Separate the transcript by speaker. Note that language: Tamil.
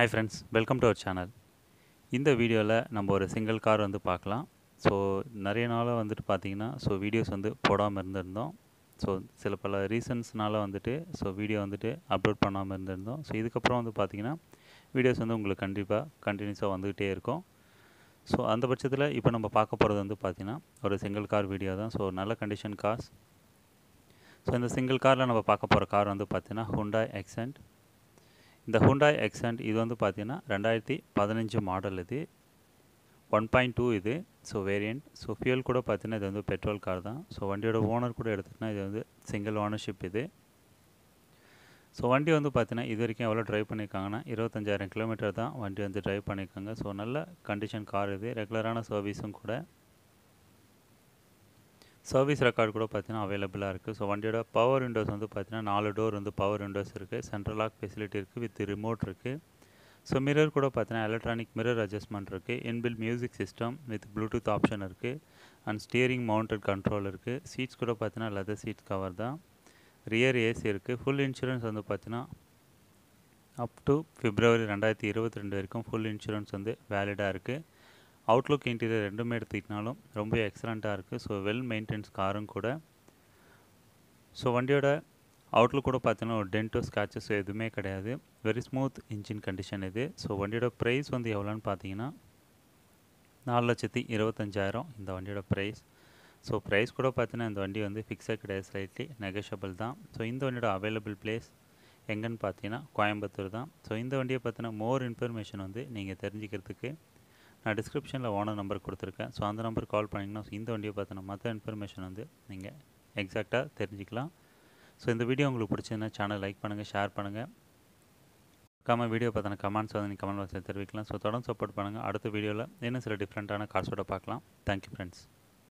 Speaker 1: hi friends welcome to our channel இந்த வீடியோவில் நம்ம ஒரு சிங்கிள் கார் வந்து பார்க்கலாம் ஸோ நிறைய நாளாக வந்துட்டு பார்த்தீங்கன்னா ஸோ வீடியோஸ் வந்து போடாமல் இருந்திருந்தோம் ஸோ சில பல ரீசன்ஸ்னால் வந்துட்டு ஸோ வீடியோ வந்துட்டு அப்லோட் பண்ணாமல் இருந்திருந்தோம் ஸோ இதுக்கப்புறம் வந்து பார்த்திங்கன்னா வீடியோஸ் வந்து உங்களுக்கு கண்டிப்பாக கண்டினியூஸாக வந்துக்கிட்டே இருக்கும் ஸோ அந்த பட்சத்தில் இப்போ நம்ம பார்க்க போகிறது வந்து பார்த்திங்கன்னா ஒரு சிங்கிள் கார் வீடியோ தான் ஸோ நல்ல கண்டிஷன் காஸ் ஸோ இந்த சிங்கிள் காரில் நம்ம பார்க்க போகிற கார் வந்து பார்த்திங்கன்னா ஹுண்டாய் எக்ஸென்ட் இந்த ஹுண்டாய் எக்ஸண்ட் இது வந்து பார்த்திங்கன்னா ரெண்டாயிரத்தி பதினஞ்சு மாடல் இது ஒன் பாயிண்ட் டூ இது ஸோ வேரியண்ட் ஸோ ஃபியூல் கூட பார்த்தீங்கன்னா இது வந்து பெட்ரோல் கார் தான் ஸோ வண்டியோட ஓனர் கூட எடுத்துக்கிட்டா இது வந்து சிங்கிள் ஓனர்ஷிப் இது ஸோ வண்டி வந்து பார்த்திங்கன்னா இது வரைக்கும் எவ்வளோ ட்ரைவ் பண்ணியிருக்காங்கன்னா இருபத்தஞ்சாயிரம் கிலோமீட்டர் தான் வண்டி வந்து ட்ரைவ் பண்ணியிருக்காங்க ஸோ நல்ல கண்டிஷன் கார் இது ரெகுலரான சர்வீஸும் கூட சர்வீஸ் ரெக்கார்டு கூட பார்த்தீங்கன்னா அவைலபிளாக இருக்குது ஸோ வண்டியோட பவர் விண்டோஸ் வந்து பார்த்தீங்கன்னா நாலு டோர் வந்து பவர் விண்டோஸ் இருக்குது சென்ட்ரல் லாக் ஃபெசிலிட்டி இருக்குது வித் ரிமோட் இருக்குது ஸோ மிரர் கூட பார்த்தீங்கன்னா எலக்ட்ரானிக் மிரர் அட்ஜஸ்ட்மெண்ட் இருக்குது inbuilt music system with Bluetooth option இருக்குது அண்ட் ஸ்டியரிங் மவுண்டட் கண்ட்ரோல் இருக்குது சீட்ஸ் கூட பார்த்தீங்கன்னா லெதர் சீட் கவர் தான் ரியர் ஏசி இருக்குது ஃபுல் இன்சூரன்ஸ் வந்து பார்த்தீங்கன்னா அப் டு ஃபிப்ரவரி ரெண்டாயிரத்தி இருபத்தி ரெண்டு வரைக்கும் ஃபுல் இன்சூரன்ஸ் வந்து வேலிடாக இருக்குது அவுட்லுக் இன்டீரியர் ரெண்டுமே எடுத்துக்கிட்டாலும் ரொம்ப எக்ஸலண்ட்டாக இருக்குது ஸோ வெல் மெயின்டெயின்ஸ் காரும் கூட ஸோ வண்டியோட அவுட்லுக் கூட பார்த்தீங்கன்னா ஒரு டென்ட்டோ ஸ்க்ராச்சஸோ எதுவுமே கிடையாது வெரி ஸ்மூத் இன்ஜின் கண்டிஷன் இது ஸோ வண்டியோட ப்ரைஸ் வந்து எவ்வளோன்னு பார்த்தீங்கன்னா நாலு லட்சத்தி இருபத்தஞ்சாயிரம் இந்த வண்டியோட ப்ரைஸ் ஸோ ப்ரைஸ் கூட பார்த்தீங்கன்னா இந்த வண்டி வந்து ஃபிக்ஸாக கிடையாது ஸ்லைட்லி நெகஷபிள் தான் ஸோ இந்த வண்டியோட அவைலபிள் பிளேஸ் எங்கன்னு பார்த்தீங்கன்னா கோயம்புத்தூர் தான் ஸோ இந்த வண்டியை பார்த்தீங்கன்னா மோர் இன்ஃபர்மேஷன் வந்து நீங்கள் தெரிஞ்சுக்கிறதுக்கு நான் டிஸ்கிரிப்ஷனில் ஓனர் நம்பர் கொடுத்துருக்கேன் ஸோ அந்த நம்பர் கால் பண்ணிங்கன்னா இந்த வண்டியை பார்த்தோன்னா மற்ற இன்ஃபர்மேஷன் வந்து நீங்கள் எக்ஸாக்டாக தெரிஞ்சுக்கலாம் ஸோ இந்த வீடியோ உங்களுக்கு பிடிச்சதுன்னா சேனல் லைக் பண்ணுங்கள் ஷேர் பண்ணுங்கள் கம வீடியோ பார்த்தோன்னா கமெண்ட்ஸ் வந்து நீங்கள் கமெண்ட் பாக்ஸில் தெரிவிக்கலாம் ஸோ தொடர்ந்து சப்போர்ட் பண்ணுங்கள் அடுத்த வீடியோவில் இன்னும் சில டிஃப்ரெண்ட்டான காசோட பார்க்கலாம் தேங்க்யூ ஃப்ரெண்ட்ஸ்